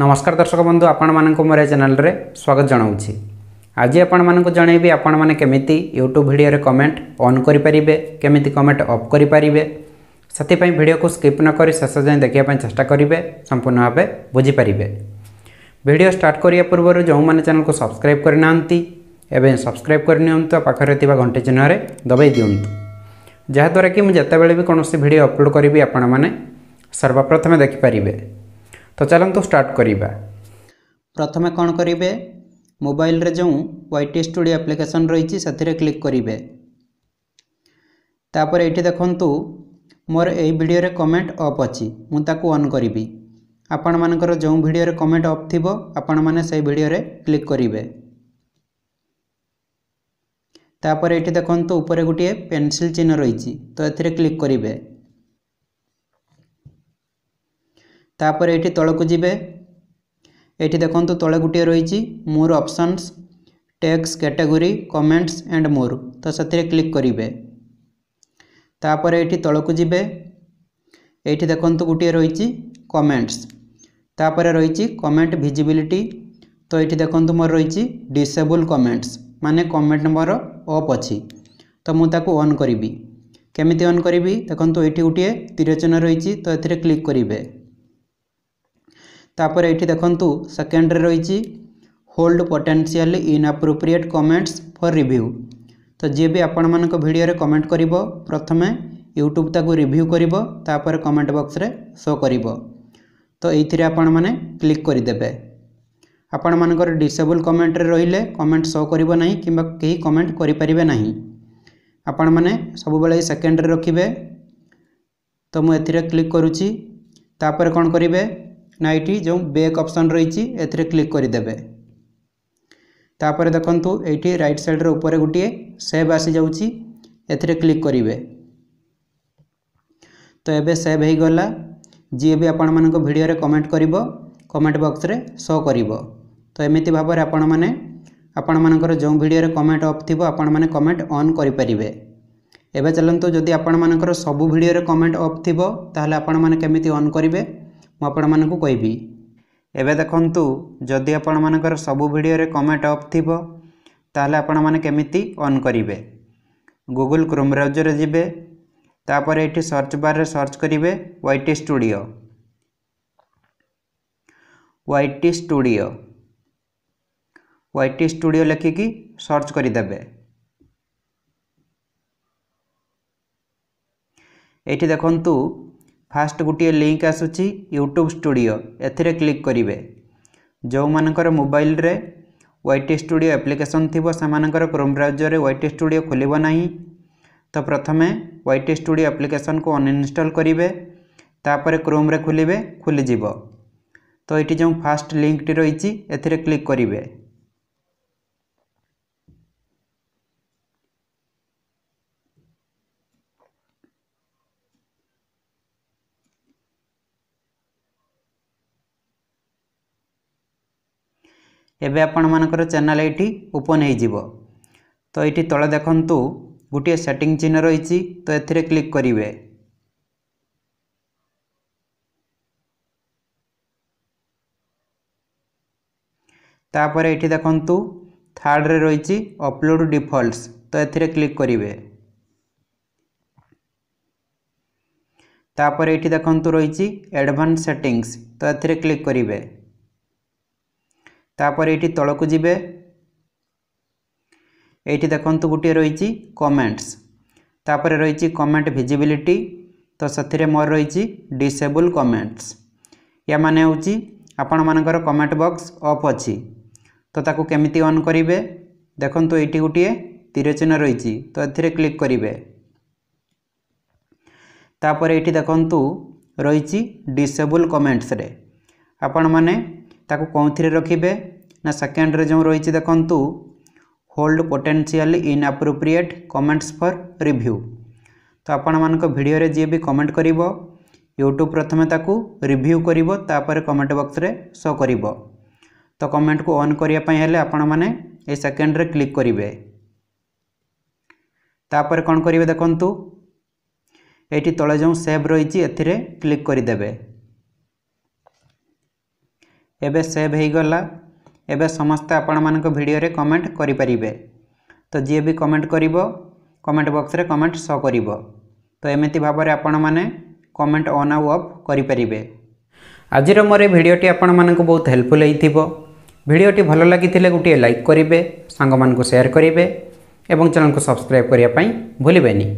ନମସ୍କାର ଦର୍ଶକ ବନ୍ଧୁ ଆପଣମାନଙ୍କୁ ମୋର ଏ ଚ୍ୟାନେଲରେ ସ୍ୱାଗତ ଜଣାଉଛି ଆଜି ଆପଣମାନଙ୍କୁ ଜଣାଇବି ଆପଣମାନେ କେମିତି ୟୁଟ୍ୟୁବ୍ ଭିଡ଼ିଓରେ କମେଣ୍ଟ ଅନ୍ କରିପାରିବେ କେମିତି କମେଣ୍ଟ ଅଫ୍ କରିପାରିବେ ସେଥିପାଇଁ ଭିଡ଼ିଓକୁ ସ୍କିପ୍ ନକରି ଶେଷ ଯାଏଁ ଦେଖିବା ପାଇଁ ଚେଷ୍ଟା କରିବେ ସମ୍ପୂର୍ଣ୍ଣ ଭାବେ ବୁଝିପାରିବେ ଭିଡ଼ିଓ ଷ୍ଟାର୍ଟ କରିବା ପୂର୍ବରୁ ଯେଉଁମାନେ ଚ୍ୟାନେଲକୁ ସବସ୍କ୍ରାଇବ୍ କରିନାହାନ୍ତି ଏବେ ସବସ୍କ୍ରାଇବ୍ କରିନିଅନ୍ତୁ ଆଉ ପାଖରେ ଥିବା ଘଣ୍ଟେ ଚିହ୍ନରେ ଦବାଇ ଦିଅନ୍ତୁ ଯାହାଦ୍ୱାରା କି ମୁଁ ଯେତେବେଳେ ବି କୌଣସି ଭିଡ଼ିଓ ଅପଲୋଡ଼ କରିବି ଆପଣମାନେ ସର୍ବପ୍ରଥମେ ଦେଖିପାରିବେ ତ ଚାଲନ୍ତୁ ଷ୍ଟାର୍ଟ କରିବା ପ୍ରଥମେ କ'ଣ କରିବେ ମୋବାଇଲରେ ଯେଉଁ ୱାଇଟି ଷ୍ଟୁଡ଼ିଓ ଆପ୍ଲିକେସନ୍ ରହିଛି ସେଥିରେ କ୍ଲିକ୍ କରିବେ ତାପରେ ଏଇଠି ଦେଖନ୍ତୁ ମୋର ଏହି ଭିଡ଼ିଓରେ କମେଣ୍ଟ ଅଫ୍ ଅଛି ମୁଁ ତାକୁ ଅନ୍ କରିବି ଆପଣମାନଙ୍କର ଯେଉଁ ଭିଡ଼ିଓରେ କମେଣ୍ଟ ଅଫ୍ ଥିବ ଆପଣମାନେ ସେହି ଭିଡ଼ିଓରେ କ୍ଲିକ୍ କରିବେ ତାପରେ ଏଇଠି ଦେଖନ୍ତୁ ଉପରେ ଗୋଟିଏ ପେନସିଲ୍ ଚିହ୍ନ ରହିଛି ତ ଏଥିରେ କ୍ଲିକ୍ କରିବେ তাপরে এটি তলকু যাবে এটি দেখুন তলে গোটিয়ে রয়েছে more options text category comments and more তো সেটি ক্লিক করবে তাপরে এটি তলকু যাবে এইটি দেখুন গোটিয়ে রয়েছে কমেন্টস তাপরে রয়েছে কমেন্ট ভিজিবিলিটি তো এটি দেখুন মোর রয়েছে ডিসেবল কমেন্টস মানে কমেন্ট মোর অফ অছি তো মু তাকে অন করবি কেমিতি অন করবি দেখুন এটি গোটিয়ে তীরচিহ্ন রয়েছে তো এতে ক্লিক করবে ତାପରେ ଏଇଠି ଦେଖନ୍ତୁ ସେକେଣ୍ଡରେ ରହିଛି hold potential inappropriate comments for review ତ ଯିଏ ବି ଆପଣମାନଙ୍କ ଭିଡ଼ିଓରେ କମେଣ୍ଟ କରିବ ପ୍ରଥମେ ୟୁଟ୍ୟୁବ୍ ତାକୁ ରିଭ୍ୟୁ କରିବ ତାପରେ କମେଣ୍ଟ ବକ୍ସରେ ଶୋ କରିବ ତ ଏଇଥିରେ ଆପଣମାନେ କ୍ଲିକ୍ କରିଦେବେ ଆପଣମାନଙ୍କର ଡିସେବୁଲ୍ କମେଣ୍ଟରେ ରହିଲେ କମେଣ୍ଟ ଶୋ କରିବ ନାହିଁ କିମ୍ବା କେହି କମେଣ୍ଟ କରିପାରିବେ ନାହିଁ ଆପଣମାନେ ସବୁବେଳେ ସେକେଣ୍ଡରେ ରଖିବେ ତ ମୁଁ ଏଥିରେ କ୍ଲିକ୍ କରୁଛି ତାପରେ କ'ଣ କରିବେ ନାଇଟି ଯେଉଁ ବେକ୍ ଅପସନ୍ ରହିଛି ଏଥିରେ କ୍ଲିକ୍ କରିଦେବେ ତାପରେ ଦେଖନ୍ତୁ ଏଇଠି ରାଇଟ୍ ସାଇଡ଼୍ର ଉପରେ ଗୋଟିଏ ସେଭ୍ ଆସିଯାଉଛି ଏଥିରେ କ୍ଲିକ୍ କରିବେ ତ ଏବେ ସେଭ୍ ହୋଇଗଲା ଯିଏ ବି ଆପଣମାନଙ୍କ ଭିଡ଼ିଓରେ କମେଣ୍ଟ କରିବ କମେଣ୍ଟ ବକ୍ସରେ ଶୋ କରିବ ତ ଏମିତି ଭାବରେ ଆପଣମାନେ ଆପଣମାନଙ୍କର ଯେଉଁ ଭିଡ଼ିଓରେ କମେଣ୍ଟ ଅଫ୍ ଥିବ ଆପଣମାନେ କମେଣ୍ଟ ଅନ୍ କରିପାରିବେ ଏବେ ଚାଲନ୍ତୁ ଯଦି ଆପଣମାନଙ୍କର ସବୁ ଭିଡ଼ିଓରେ କମେଣ୍ଟ ଅଫ୍ ଥିବ ତାହେଲେ ଆପଣମାନେ କେମିତି ଅନ୍ କରିବେ ମୁଁ ଆପଣମାନଙ୍କୁ କହିବି ଏବେ ଦେଖନ୍ତୁ ଯଦି ଆପଣମାନଙ୍କର ସବୁ ଭିଡ଼ିଓରେ କମେଣ୍ଟ ଅଫ୍ ଥିବ ତାହେଲେ ଆପଣମାନେ କେମିତି ଅନ୍ କରିବେ ଗୁଗୁଲ୍ କ୍ରୋମ୍ ବ୍ରାଉଜର୍ରେ ଯିବେ ତାପରେ ଏଠି ସର୍ଚ୍ଚ ବାର୍ରେ ସର୍ଚ୍ଚ କରିବେ Y T studio Y T studio Y T studio ଲେଖିକି ସର୍ଚ୍ଚ କରିଦେବେ ଏଇଠି ଦେଖନ୍ତୁ ଫାଷ୍ଟ ଗୋଟିଏ ଲିଙ୍କ ଆସୁଛି ୟୁଟ୍ୟୁବ୍ ଷ୍ଟୁଡ଼ିଓ ଏଥିରେ କ୍ଲିକ୍ କରିବେ ଯେଉଁମାନଙ୍କର ମୋବାଇଲରେ ୱାଇଟି ଷ୍ଟୁଡ଼ିଓ ଆପ୍ଲିକେସନ୍ ଥିବ ସେମାନଙ୍କର କ୍ରୋମ୍ ବ୍ରାଉଜର୍ରେ ୱାଇଟି ଷ୍ଟୁଡ଼ିଓ ଖୋଲିବ ନାହିଁ ତ ପ୍ରଥମେ ୱାଇଟି ଷ୍ଟୁଡ଼ିଓ ଆପ୍ଲିକେସନ୍କୁ ଅନଇନଷ୍ଟଲ୍ କରିବେ ତାପରେ କ୍ରୋମ୍ରେ ଖୋଲିବେ ଖୋଲିଯିବ ତ ଏଇଠି ଯେଉଁ ଫାଷ୍ଟ ଲିଙ୍କଟି ରହିଛି ଏଥିରେ କ୍ଲିକ୍ କରିବେ ଏବେ ଆପଣମାନଙ୍କର ଚ୍ୟାନେଲ୍ ଏଇଠି ଓପନ୍ ହୋଇଯିବ ତ ଏଇଠି ତଳେ ଦେଖନ୍ତୁ ଗୋଟିଏ ସେଟିଂ ଚିହ୍ନ ରହିଛି ତ ଏଥିରେ କ୍ଲିକ୍ କରିବେ ତାପରେ ଏଇଠି ଦେଖନ୍ତୁ ଥାର୍ଡ଼ରେ ରହିଛି ଅପଲୋଡ୍ ଡିଫଲ୍ଟସ୍ ତ ଏଥିରେ କ୍ଲିକ୍ କରିବେ ତାପରେ ଏଇଠି ଦେଖନ୍ତୁ ରହିଛି ଆଡ଼ଭାନ୍ସ ସେଟିଂସ ତ ଏଥିରେ କ୍ଲିକ୍ କରିବେ তাপরে এটি তলকু যাবে এইটি দেখুন গোটিয়ে রয়েছে কমেন্টস তাপরে রয়েছে কমেন্ট ভিজিবিলিটি তো সেথিরে মোর রয়েছে ডিসেবল কমেন্টস ইয়া মানে হচ্ছে ଆପଣମାନଙ୍କର କମେଣ୍ଟ ବକ୍ସ ଅଫ୍ ଅଛି ତ ତାକୁ କେମିତି ଅନ୍ କରିବେ ଦେଖନ୍ତୁ ଏଇଠି ଗୋଟିଏ ତୀର ଚିହ୍ନ ରହିଛି ତ ଏଥିରେ କ୍ଲିକ୍ କରିବେ ତାପରେ ଏଇଠି ଦେଖନ୍ତୁ ରହିଛି ଡିସେବୁଲ୍ କମେଣ୍ଟସରେ ଆପଣମାନେ ତାକୁ କେଉଁଥିରେ ରଖିବେ ନା ସେକେଣ୍ଡରେ ଯେଉଁ ରହିଛି ଦେଖନ୍ତୁ hold potential inappropriate comments for review ତ ଆପଣମାନଙ୍କ ଭିଡ଼ିଓରେ ଯିଏ ବି କମେଣ୍ଟ କରିବ ୟୁଟ୍ୟୁବ୍ ପ୍ରଥମେ ତାକୁ ରିଭ୍ୟୁ କରିବ ତାପରେ କମେଣ୍ଟ ବକ୍ସରେ ଶୋ କରିବ ତ କମେଣ୍ଟକୁ ଅନ୍ କରିବା ପାଇଁ ହେଲେ ଆପଣମାନେ ଏଇ ସେକେଣ୍ଡରେ କ୍ଲିକ୍ କରିବେ ତାପରେ କ'ଣ କରିବେ ଦେଖନ୍ତୁ ଏଇଠି ତଳେ ଯେଉଁ ସେଭ୍ ରହିଛି ଏଥିରେ କ୍ଲିକ୍ କରିଦେବେ ଏବେ ସେଭ୍ ହୋଇଗଲା ଏବେ ସମସ୍ତେ ଆପଣମାନଙ୍କ ଭିଡ଼ିଓରେ କମେଣ୍ଟ କରିପାରିବେ ତ ଯିଏ ବି କମେଣ୍ଟ କରିବ କମେଣ୍ଟ ବକ୍ସରେ କମେଣ୍ଟ ଶୋ କରିବ ତ ଏମିତି ଭାବରେ ଆପଣମାନେ କମେଣ୍ଟ ଅନ୍ ଆଉ ଅଫ୍ କରିପାରିବେ ଆଜିର ମୋର ଏ ଭିଡ଼ିଓଟି ଆପଣମାନଙ୍କୁ ବହୁତ ହେଲ୍ପଫୁଲ୍ ହୋଇଥିବ ଭିଡ଼ିଓଟି ଭଲ ଲାଗିଥିଲେ ଗୋଟିଏ ଲାଇକ୍ କରିବେ ସାଙ୍ଗମାନଙ୍କୁ ସେୟାର କରିବେ ଏବଂ ଚ୍ୟାନେଲକୁ ସବସ୍କ୍ରାଇବ୍ କରିବା ପାଇଁ ଭୁଲିବେନି